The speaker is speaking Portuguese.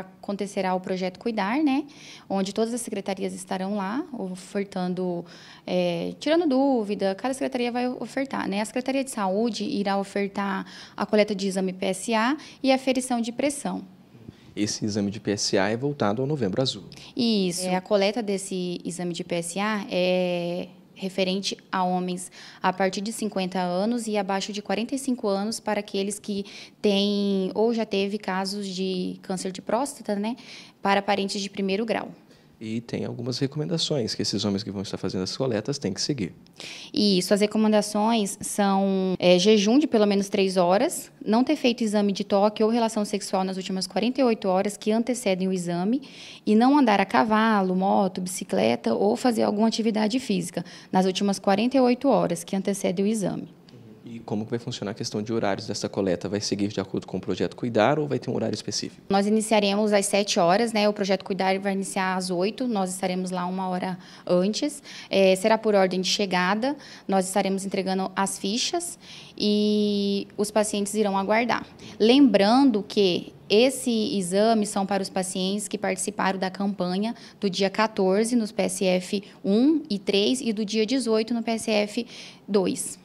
Acontecerá o projeto Cuidar, né? Onde todas as secretarias estarão lá, ofertando, é, tirando dúvida, cada secretaria vai ofertar, né? A Secretaria de Saúde irá ofertar a coleta de exame PSA e a ferição de pressão. Esse exame de PSA é voltado ao novembro azul. Isso. É, a coleta desse exame de PSA é referente a homens a partir de 50 anos e abaixo de 45 anos para aqueles que têm ou já teve casos de câncer de próstata, né, para parentes de primeiro grau e tem algumas recomendações que esses homens que vão estar fazendo as coletas têm que seguir. E suas recomendações são é, jejum de pelo menos três horas, não ter feito exame de toque ou relação sexual nas últimas 48 horas que antecedem o exame e não andar a cavalo, moto, bicicleta ou fazer alguma atividade física nas últimas 48 horas que antecedem o exame. E como vai funcionar a questão de horários dessa coleta? Vai seguir de acordo com o projeto Cuidar ou vai ter um horário específico? Nós iniciaremos às 7 horas, né? O projeto Cuidar vai iniciar às 8, nós estaremos lá uma hora antes. É, será por ordem de chegada, nós estaremos entregando as fichas e os pacientes irão aguardar. Lembrando que esse exame são para os pacientes que participaram da campanha do dia 14 nos PSF 1 e 3 e do dia 18 no PSF 2.